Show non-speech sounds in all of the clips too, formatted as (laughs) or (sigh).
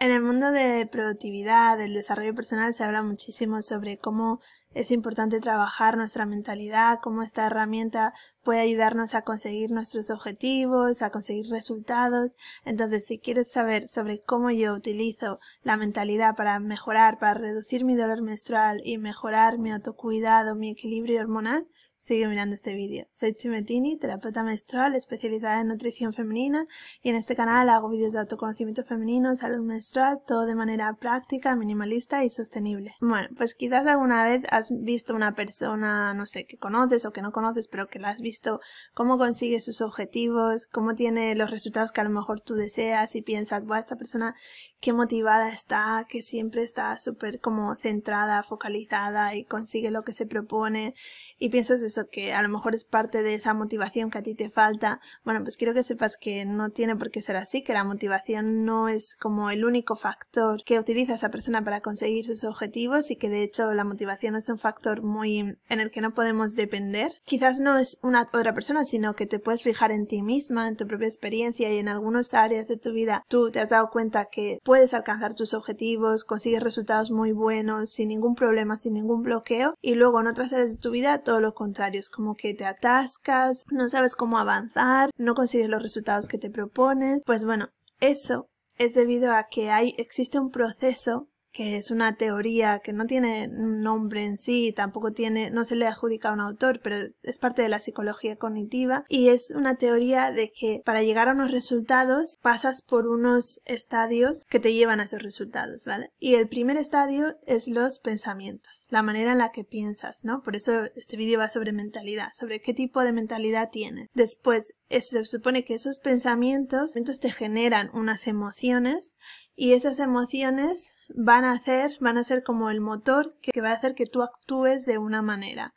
En el mundo de productividad, del desarrollo personal, se habla muchísimo sobre cómo es importante trabajar nuestra mentalidad, cómo esta herramienta puede ayudarnos a conseguir nuestros objetivos, a conseguir resultados. Entonces, si quieres saber sobre cómo yo utilizo la mentalidad para mejorar, para reducir mi dolor menstrual y mejorar mi autocuidado, mi equilibrio hormonal, Sigue mirando este vídeo. Soy Chimetini, terapeuta menstrual especializada en nutrición femenina y en este canal hago vídeos de autoconocimiento femenino, salud menstrual, todo de manera práctica, minimalista y sostenible. Bueno, pues quizás alguna vez has visto una persona, no sé, que conoces o que no conoces, pero que la has visto cómo consigue sus objetivos, cómo tiene los resultados que a lo mejor tú deseas y piensas, wow, esta persona qué motivada está, que siempre está súper como centrada, focalizada y consigue lo que se propone y piensas eso que a lo mejor es parte de esa motivación que a ti te falta, bueno, pues quiero que sepas que no tiene por qué ser así, que la motivación no es como el único factor que utiliza esa persona para conseguir sus objetivos y que de hecho la motivación es un factor muy en el que no podemos depender. Quizás no es una otra persona, sino que te puedes fijar en ti misma, en tu propia experiencia y en algunas áreas de tu vida tú te has dado cuenta que puedes alcanzar tus objetivos, consigues resultados muy buenos, sin ningún problema, sin ningún bloqueo y luego en otras áreas de tu vida todo lo contrario como que te atascas, no sabes cómo avanzar, no consigues los resultados que te propones. Pues bueno, eso es debido a que hay, existe un proceso que es una teoría que no tiene un nombre en sí, tampoco tiene, no se le adjudica a un autor, pero es parte de la psicología cognitiva y es una teoría de que para llegar a unos resultados pasas por unos estadios que te llevan a esos resultados, ¿vale? Y el primer estadio es los pensamientos, la manera en la que piensas, ¿no? Por eso este vídeo va sobre mentalidad, sobre qué tipo de mentalidad tienes. Después, se supone que esos pensamientos, entonces te generan unas emociones y esas emociones van a hacer, van a ser como el motor que va a hacer que tú actúes de una manera.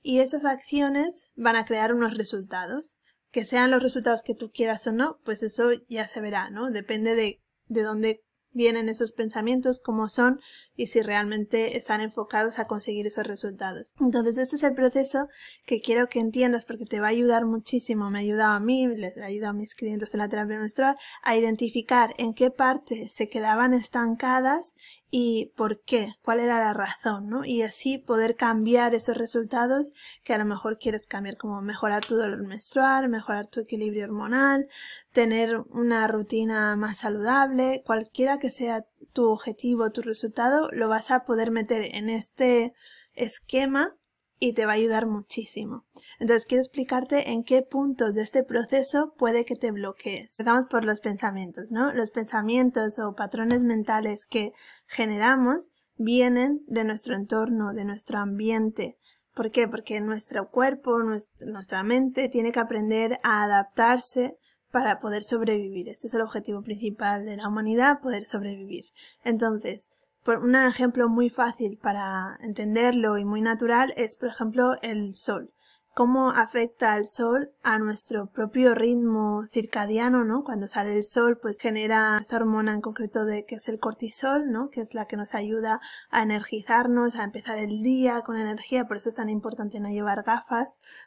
Y esas acciones van a crear unos resultados. Que sean los resultados que tú quieras o no, pues eso ya se verá, ¿no? Depende de, de dónde vienen esos pensamientos, cómo son y si realmente están enfocados a conseguir esos resultados. Entonces, este es el proceso que quiero que entiendas porque te va a ayudar muchísimo. Me ha ayudado a mí, les ayudado a mis clientes de la terapia menstrual a identificar en qué parte se quedaban estancadas y por qué, cuál era la razón, ¿no? Y así poder cambiar esos resultados que a lo mejor quieres cambiar, como mejorar tu dolor menstrual, mejorar tu equilibrio hormonal, tener una rutina más saludable, cualquiera que sea tu objetivo, tu resultado, lo vas a poder meter en este esquema y te va a ayudar muchísimo. Entonces quiero explicarte en qué puntos de este proceso puede que te bloquees. Empezamos por los pensamientos, ¿no? Los pensamientos o patrones mentales que generamos vienen de nuestro entorno, de nuestro ambiente. ¿Por qué? Porque nuestro cuerpo, nuestra mente tiene que aprender a adaptarse para poder sobrevivir. Este es el objetivo principal de la humanidad, poder sobrevivir. Entonces, por un ejemplo muy fácil para entenderlo y muy natural es, por ejemplo, el sol. Cómo afecta el sol a nuestro propio ritmo circadiano, ¿no? Cuando sale el sol, pues genera esta hormona en concreto de que es el cortisol, ¿no? Que es la que nos ayuda a energizarnos, a empezar el día con energía, por eso es tan importante no llevar gafas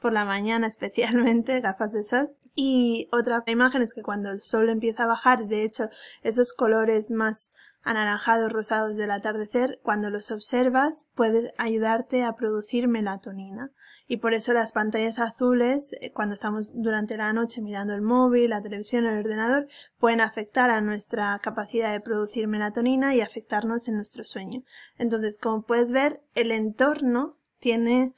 por la mañana (laughs) especialmente, gafas de sol, y otra imagen es que cuando el sol empieza a bajar, de hecho, esos colores más anaranjados, rosados del atardecer, cuando los observas, puedes ayudarte a producir melatonina. Y por eso las pantallas azules, eh, cuando estamos durante la noche mirando el móvil, la televisión el ordenador, pueden afectar a nuestra capacidad de producir melatonina y afectarnos en nuestro sueño. Entonces, como puedes ver, el entorno tiene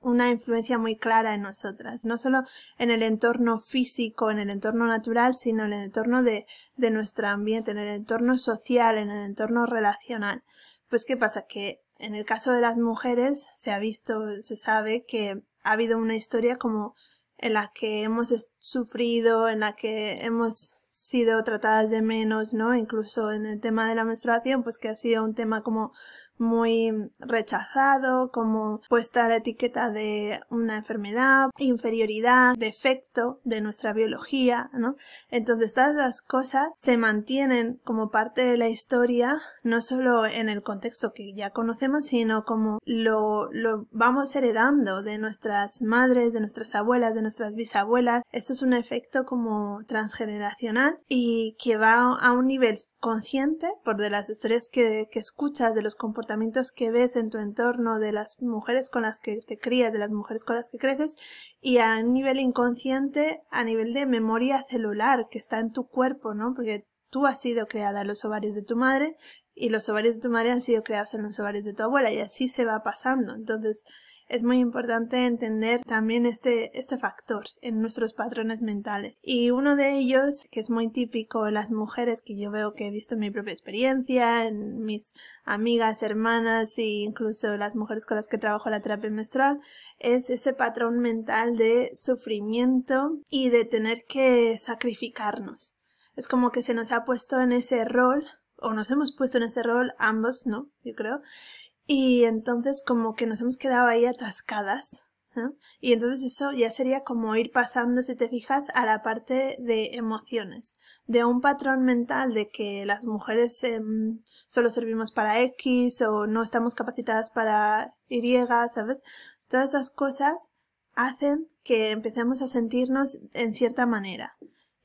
una influencia muy clara en nosotras, no solo en el entorno físico, en el entorno natural, sino en el entorno de, de nuestro ambiente, en el entorno social, en el entorno relacional. Pues qué pasa, que en el caso de las mujeres se ha visto, se sabe que ha habido una historia como en la que hemos sufrido, en la que hemos sido tratadas de menos, ¿no? Incluso en el tema de la menstruación, pues que ha sido un tema como muy rechazado, como puesta la etiqueta de una enfermedad, inferioridad, defecto de nuestra biología, ¿no? Entonces todas las cosas se mantienen como parte de la historia, no solo en el contexto que ya conocemos, sino como lo, lo vamos heredando de nuestras madres, de nuestras abuelas, de nuestras bisabuelas. Esto es un efecto como transgeneracional y que va a un nivel consciente por de las historias que, que escuchas, de los comportamientos comportamientos que ves en tu entorno de las mujeres con las que te crías, de las mujeres con las que creces y a nivel inconsciente, a nivel de memoria celular que está en tu cuerpo, ¿no? Porque tú has sido creada en los ovarios de tu madre y los ovarios de tu madre han sido creados en los ovarios de tu abuela y así se va pasando. Entonces, es muy importante entender también este, este factor en nuestros patrones mentales. Y uno de ellos, que es muy típico en las mujeres, que yo veo que he visto en mi propia experiencia, en mis amigas, hermanas e incluso las mujeres con las que trabajo la terapia menstrual, es ese patrón mental de sufrimiento y de tener que sacrificarnos. Es como que se nos ha puesto en ese rol o nos hemos puesto en ese rol ambos, ¿no? Yo creo, y entonces como que nos hemos quedado ahí atascadas. Y entonces eso ya sería como ir pasando, si te fijas, a la parte de emociones, de un patrón mental de que las mujeres eh, solo servimos para X o no estamos capacitadas para Y, ¿sabes? Todas esas cosas hacen que empecemos a sentirnos en cierta manera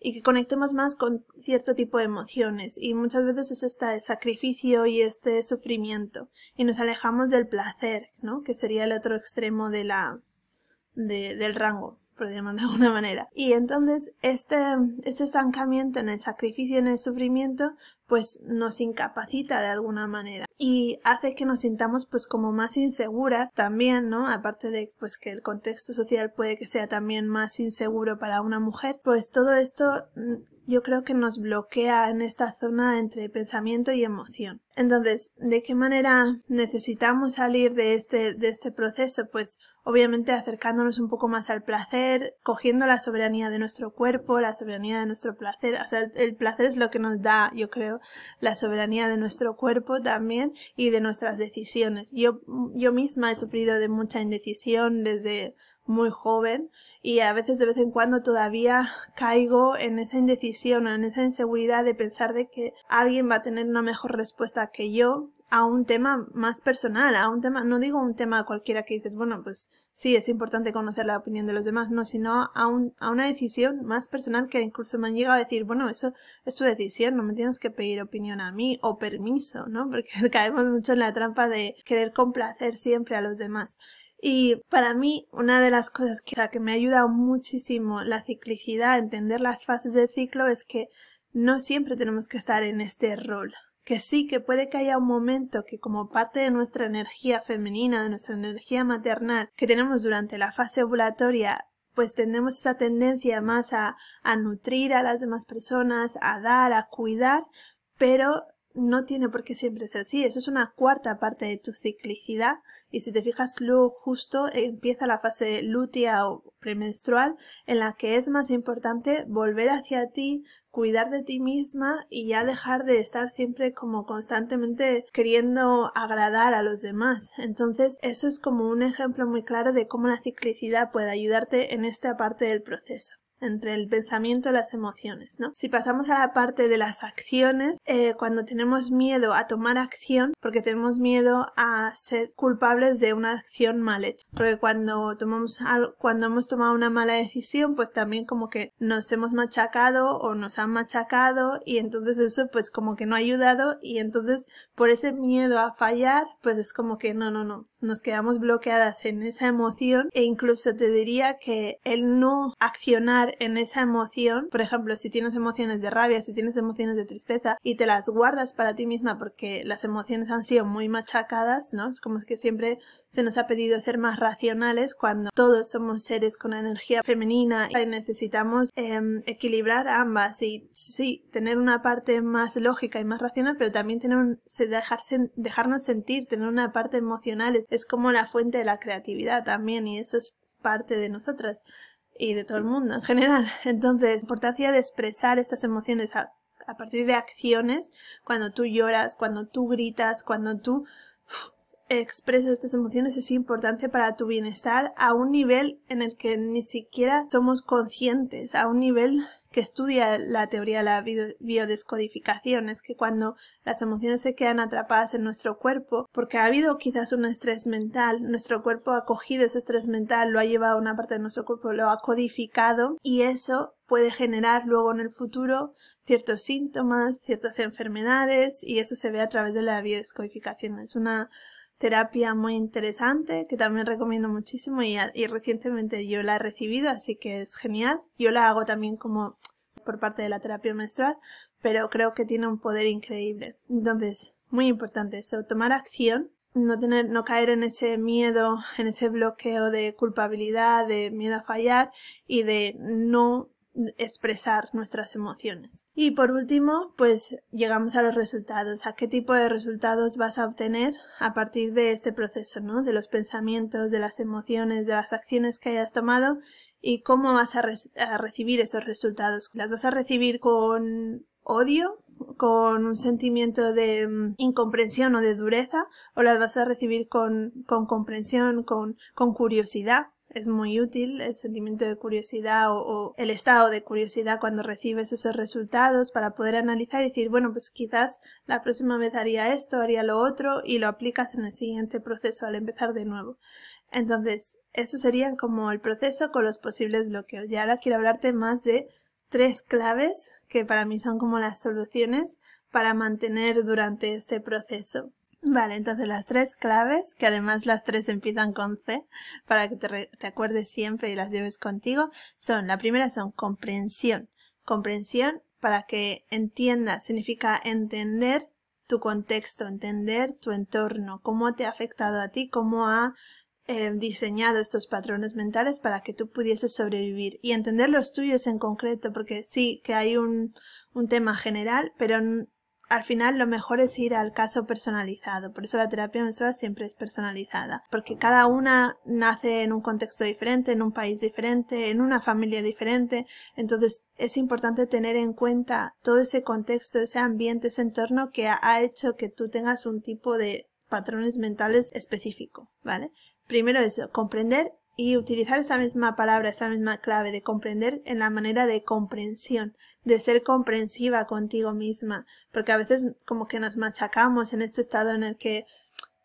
y que conectemos más con cierto tipo de emociones y muchas veces es este sacrificio y este sufrimiento y nos alejamos del placer, ¿no? que sería el otro extremo de la, de, del rango por de (laughs) alguna manera. Y entonces este, este estancamiento en el sacrificio, en el sufrimiento, pues nos incapacita de alguna manera y hace que nos sintamos pues como más inseguras también, ¿no? Aparte de pues que el contexto social puede que sea también más inseguro para una mujer, pues todo esto mm, yo creo que nos bloquea en esta zona entre pensamiento y emoción. Entonces, ¿de qué manera necesitamos salir de este, de este proceso? Pues obviamente acercándonos un poco más al placer, cogiendo la soberanía de nuestro cuerpo, la soberanía de nuestro placer. O sea, el, placer es lo que nos da, yo creo, la soberanía de nuestro cuerpo también y de nuestras decisiones. Yo, yo misma he sufrido de mucha indecisión desde muy joven y a veces de vez en cuando todavía caigo en esa indecisión o en esa inseguridad de pensar de que alguien va a tener una mejor respuesta que yo a un tema más personal, a un tema, no digo un tema cualquiera que dices, bueno, pues sí, es importante conocer la opinión de los demás, no, sino a, a una decisión más personal que incluso me han llegado a decir, bueno, eso es tu decisión, no me tienes que pedir opinión a mí o permiso, ¿no? (laughs) Porque caemos mucho en la trampa de querer complacer siempre a los demás. Y para mí, una de las cosas que, me ha ayudado muchísimo la ciclicidad, entender las fases del ciclo, es que no siempre tenemos que estar en este rol. Que sí, que puede que haya un momento que como parte de nuestra energía femenina, de nuestra energía maternal que tenemos durante la fase ovulatoria, pues tenemos esa tendencia más a, a nutrir a las demás personas, a dar, a cuidar, pero no tiene por qué siempre ser así. Eso es una cuarta parte de tu ciclicidad. Y si te fijas, luego justo empieza la fase lútea o premenstrual en la que es más importante volver hacia ti, cuidar de ti misma y ya dejar de estar siempre como constantemente queriendo agradar a los demás. Entonces, eso es como un ejemplo muy claro de cómo la ciclicidad puede ayudarte en esta parte del proceso entre el pensamiento y las emociones, ¿no? Si pasamos a la parte de las acciones, eh, cuando tenemos miedo a tomar acción, porque tenemos miedo a ser culpables de una acción mal hecha, porque cuando tomamos algo, cuando hemos tomado una mala decisión, pues también como que nos hemos machacado o nos han machacado y entonces eso pues como que no ha ayudado y entonces por ese miedo a fallar, pues es como que no, no, no, nos quedamos bloqueadas en esa emoción e incluso te diría que el no accionar en esa emoción, por ejemplo, si tienes emociones de rabia, si tienes emociones de tristeza y te las guardas para ti misma porque las emociones han sido muy machacadas, ¿no? Es como que siempre se nos ha pedido ser más racionales cuando todos somos seres con energía femenina y necesitamos em, equilibrar ambas y sí, tener una parte más lógica y más racional, pero también tener dejarnos sentir, tener una parte emocional. Es como la fuente de la creatividad también y eso es parte de nosotras y de todo el mundo en general. (laughs) Entonces, la importancia de expresar estas emociones a, a, partir de acciones, cuando tú lloras, cuando tú gritas, cuando tú expresa estas emociones es importante para tu bienestar a un nivel en el que ni siquiera somos conscientes, a un nivel que estudia la teoría de la biodescodificación, es que cuando las emociones se quedan atrapadas en nuestro cuerpo, porque ha habido quizás un estrés mental, nuestro cuerpo ha cogido ese estrés mental, lo ha llevado a una parte de nuestro cuerpo, lo ha codificado y eso puede generar luego en el futuro ciertos síntomas, ciertas enfermedades y eso se ve a través de la biodescodificación. Es una terapia muy interesante que también recomiendo muchísimo y, y, recientemente yo la he recibido, así que es genial. Yo la hago también como por parte de la terapia menstrual, pero creo que tiene un poder increíble. Entonces, muy importante eso, tomar acción, no tener, no caer en ese miedo, en ese bloqueo de culpabilidad, de miedo a fallar y de no expresar nuestras emociones. Y por último, pues llegamos a los resultados, a qué tipo de resultados vas a obtener a partir de este proceso, ¿no? De los pensamientos, de las emociones, de las acciones que hayas tomado y cómo vas a, recibir esos resultados. ¿Las vas a recibir con odio, con un sentimiento de mm, incomprensión o de dureza, o las vas a recibir con, comprensión, con, con curiosidad, es muy útil el sentimiento de curiosidad o, el estado de curiosidad cuando recibes esos resultados para poder analizar y decir, bueno, pues quizás la próxima vez haría esto, haría lo otro y lo aplicas en el siguiente proceso al empezar de nuevo. Entonces, eso sería como el proceso con los posibles bloqueos. Y ahora quiero hablarte más de tres claves que para mí son como las soluciones para mantener durante este proceso. Vale, entonces las tres claves, que además las tres empiezan con C, para que te, te, acuerdes siempre y las lleves contigo, son, la primera son comprensión. Comprensión para que entiendas, significa entender tu contexto, entender tu entorno, cómo te ha afectado a ti, cómo ha eh, diseñado estos patrones mentales para que tú pudieses sobrevivir y entender los tuyos en concreto, porque sí que hay un, un tema general, pero al final lo mejor es ir al caso personalizado. Por eso la terapia menstrual siempre es personalizada. Porque cada una nace en un contexto diferente, en un país diferente, en una familia diferente. Entonces es importante tener en cuenta todo ese contexto, ese ambiente, ese entorno que ha hecho que tú tengas un tipo de patrones mentales específico, ¿vale? Primero es comprender y utilizar esa misma palabra, esa misma clave de comprender en la manera de comprensión, de ser comprensiva contigo misma, porque a veces como que nos machacamos en este estado en el que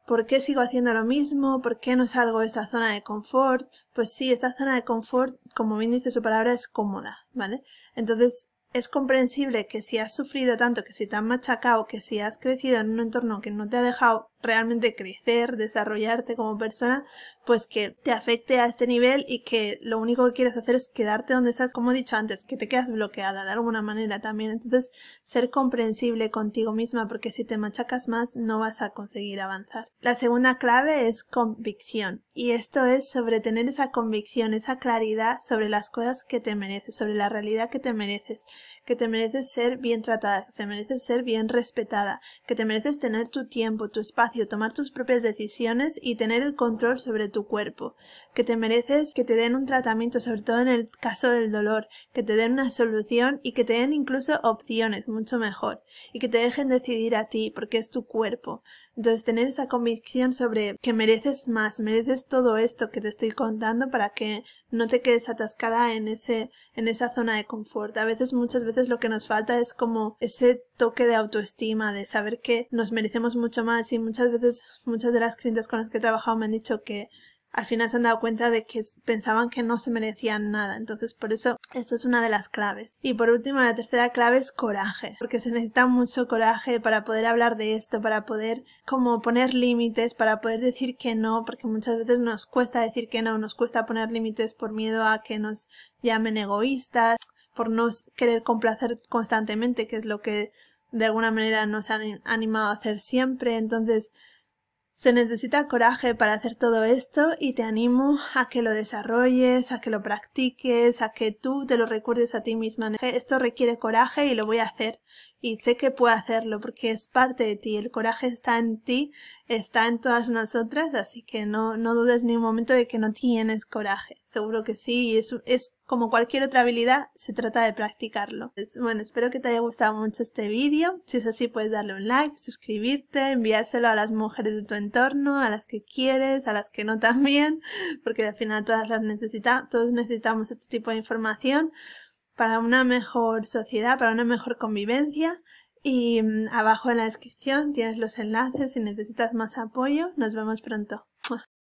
¿por qué sigo haciendo lo mismo? ¿Por qué no salgo de esta zona de confort? Pues sí, esta zona de confort, como bien dice su palabra, es cómoda, ¿vale? Entonces, es comprensible que si has sufrido tanto, que si te han machacado, que si has crecido en un entorno que no te ha dejado realmente crecer, desarrollarte como persona, pues que te afecte a este nivel y que lo único que quieres hacer es quedarte donde estás, como he dicho antes, que te quedas bloqueada de alguna manera también. Entonces, ser comprensible contigo misma, porque si te machacas más no vas a conseguir avanzar. La segunda clave es convicción, y esto es sobre tener esa convicción, esa claridad sobre las cosas que te mereces, sobre la realidad que te mereces que te mereces ser bien tratada, que te mereces ser bien respetada, que te mereces tener tu tiempo, tu espacio, tomar tus propias decisiones y tener el control sobre tu cuerpo, que te mereces que te den un tratamiento, sobre todo en el caso del dolor, que te den una solución y que te den incluso opciones, mucho mejor, y que te dejen decidir a ti, porque es tu cuerpo. Entonces tener esa convicción sobre que mereces más, mereces todo esto que te estoy contando para que no te quedes atascada en ese en esa zona de confort. A veces muchas veces lo que nos falta es como ese toque de autoestima, de saber que nos merecemos mucho más y muchas veces muchas de las clientes con las que he trabajado me han dicho que al final se han dado cuenta de que pensaban que no se merecían nada. Entonces, por eso, esta es una de las claves. Y por último, la tercera clave es coraje, porque se necesita mucho coraje para poder hablar de esto, para poder como poner límites, para poder decir que no, porque muchas veces nos cuesta decir que no, nos cuesta poner límites por miedo a que nos llamen egoístas, por no querer complacer constantemente, que es lo que de alguna manera nos han animado a hacer siempre. Entonces, se necesita coraje para hacer todo esto y te animo a que lo desarrolles, a que lo practiques, a que tú te lo recuerdes a ti misma. Esto requiere coraje y lo voy a hacer y sé que puedo hacerlo porque es parte de ti, el coraje está en ti, está en todas nosotras, así que no, no dudes ni un momento de que no tienes coraje, seguro que sí, y es, es como cualquier otra habilidad, se trata de practicarlo. bueno, espero que te haya gustado mucho este vídeo, si es así puedes darle un like, suscribirte, enviárselo a las mujeres de tu entorno, a las que quieres, a las que no también, (laughs) porque al final todas las necesitamos, todos necesitamos este tipo de información para una mejor sociedad, para una mejor convivencia. Y mm, abajo en la descripción tienes los enlaces si necesitas más apoyo. Nos vemos pronto.